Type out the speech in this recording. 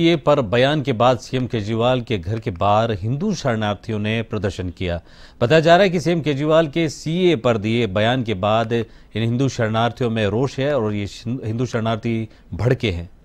CA पर बयान के बाद सीएम केजरीवाल के घर के बाहर हिंदू शरणार्थियों ने प्रदर्शन किया बताया जा रहा है कि सीएम केजरीवाल के सीए पर दिए बयान के बाद इन हिंदू शरणार्थियों में रोष है और ये हिंदू शरणार्थी भड़के हैं